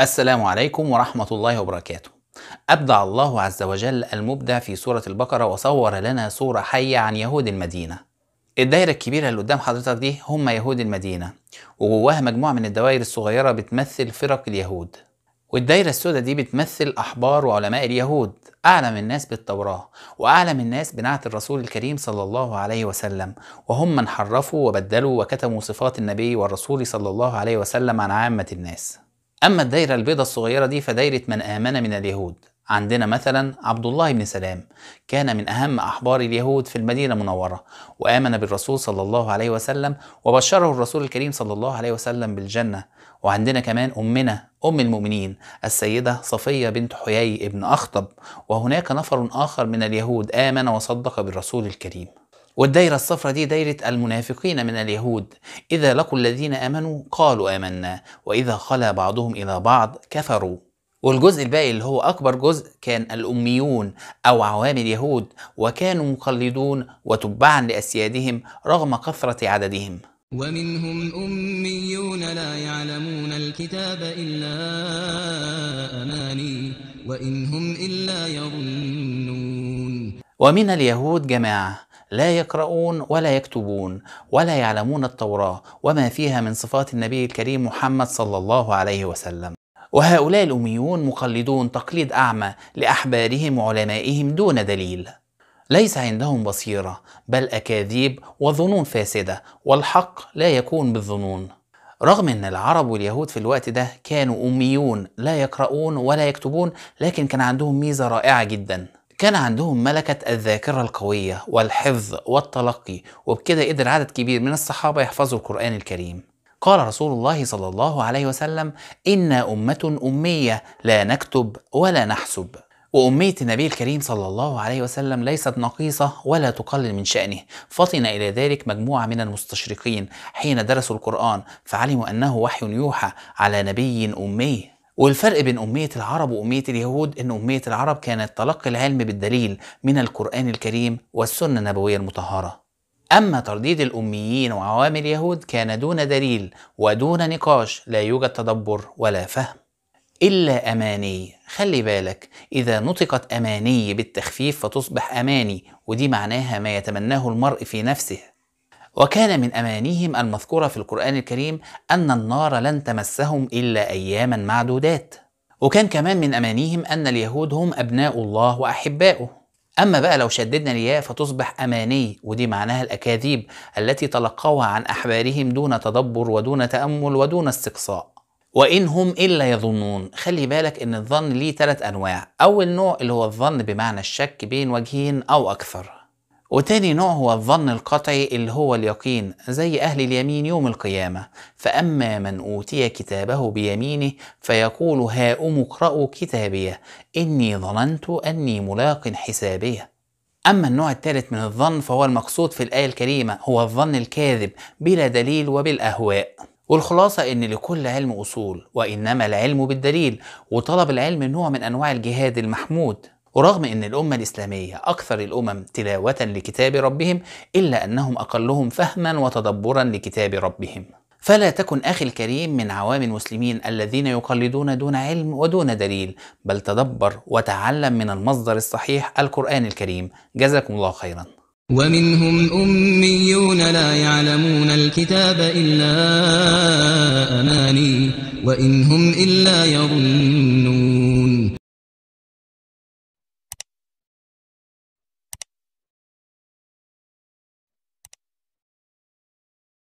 السلام عليكم ورحمة الله وبركاته أبدع الله عز وجل المبدع في سورة البقرة وصور لنا صورة حية عن يهود المدينة الدايرة الكبيرة اللي قدام حضرتك دي هم يهود المدينة وجواها مجموعة من الدوائر الصغيرة بتمثل فرق اليهود والدايرة السوداء دي بتمثل أحبار وعلماء اليهود أعلم الناس بالتوراة وأعلم الناس بنعت الرسول الكريم صلى الله عليه وسلم وهم من حرفوا وبدلوا وكتموا صفات النبي والرسول صلى الله عليه وسلم عن عامة الناس أما الدايرة البيضاء الصغيرة دي فدايرة من آمن من اليهود عندنا مثلا عبد الله بن سلام كان من أهم أحبار اليهود في المدينة المنورة وآمن بالرسول صلى الله عليه وسلم وبشره الرسول الكريم صلى الله عليه وسلم بالجنة وعندنا كمان أمنا أم المؤمنين السيدة صفية بنت حيي ابن أخطب وهناك نفر آخر من اليهود آمن وصدق بالرسول الكريم والدائرة الصفراء دي دائرة المنافقين من اليهود إذا لقوا الذين آمنوا قالوا آمنا وإذا خلا بعضهم إلى بعض كفروا والجزء الباقي اللي هو أكبر جزء كان الأميون أو عوام اليهود وكانوا مقلدون وتبعا لأسيادهم رغم كثرة عددهم ومنهم أميون لا يعلمون الكتاب إلا أماني وإن هم إلا يظنون ومن اليهود جماعة لا يقرؤون ولا يكتبون ولا يعلمون التوراه وما فيها من صفات النبي الكريم محمد صلى الله عليه وسلم وهؤلاء الاميون مقلدون تقليد اعمى لاحبارهم وعلمائهم دون دليل ليس عندهم بصيره بل اكاذيب وظنون فاسده والحق لا يكون بالظنون رغم ان العرب واليهود في الوقت ده كانوا اميون لا يقرؤون ولا يكتبون لكن كان عندهم ميزه رائعه جدا كان عندهم ملكة الذاكرة القوية والحفظ والتلقي وبكده قدر عدد كبير من الصحابة يحفظوا القرآن الكريم قال رسول الله صلى الله عليه وسلم إنا أمة أمية لا نكتب ولا نحسب وأمية النبي الكريم صلى الله عليه وسلم ليست نقيصة ولا تقلل من شأنه فطن إلى ذلك مجموعة من المستشرقين حين درسوا القرآن فعلموا أنه وحي يوحى على نبي أمي والفرق بين أمية العرب وأمية اليهود إن أمية العرب كانت تلقي العلم بالدليل من القرآن الكريم والسنة النبوية المطهرة أما ترديد الأميين وعوام اليهود كان دون دليل ودون نقاش لا يوجد تدبر ولا فهم إلا أماني خلي بالك إذا نطقت أماني بالتخفيف فتصبح أماني ودي معناها ما يتمناه المرء في نفسه وكان من أمانيهم المذكورة في القرآن الكريم أن النار لن تمسهم إلا أياما معدودات وكان كمان من أمانيهم أن اليهود هم أبناء الله وأحباؤه أما بقى لو شددنا الياء فتصبح أماني ودي معناها الأكاذيب التي تلقوها عن أحبارهم دون تدبر ودون تأمل ودون استقصاء وإن هم إلا يظنون خلي بالك إن الظن ليه ثلاث أنواع أول نوع اللي هو الظن بمعنى الشك بين وجهين أو أكثر وتاني نوع هو الظن القطعي اللي هو اليقين زي أهل اليمين يوم القيامة فأما من أوتي كتابه بيمينه فيقول هاؤم اقرأوا كتابيه إني ظننت أني ملاق حسابيه أما النوع الثالث من الظن فهو المقصود في الآية الكريمة هو الظن الكاذب بلا دليل وبالأهواء والخلاصة إن لكل علم أصول وإنما العلم بالدليل وطلب العلم نوع من أنواع الجهاد المحمود ورغم أن الأمة الإسلامية أكثر الأمم تلاوة لكتاب ربهم إلا أنهم أقلهم فهما وتدبرا لكتاب ربهم فلا تكن أخي الكريم من عوام المسلمين الذين يقلدون دون علم ودون دليل بل تدبر وتعلم من المصدر الصحيح القرآن الكريم جزاكم الله خيرا ومنهم أميون لا يعلمون الكتاب إلا أماني وإن هم إلا يظنون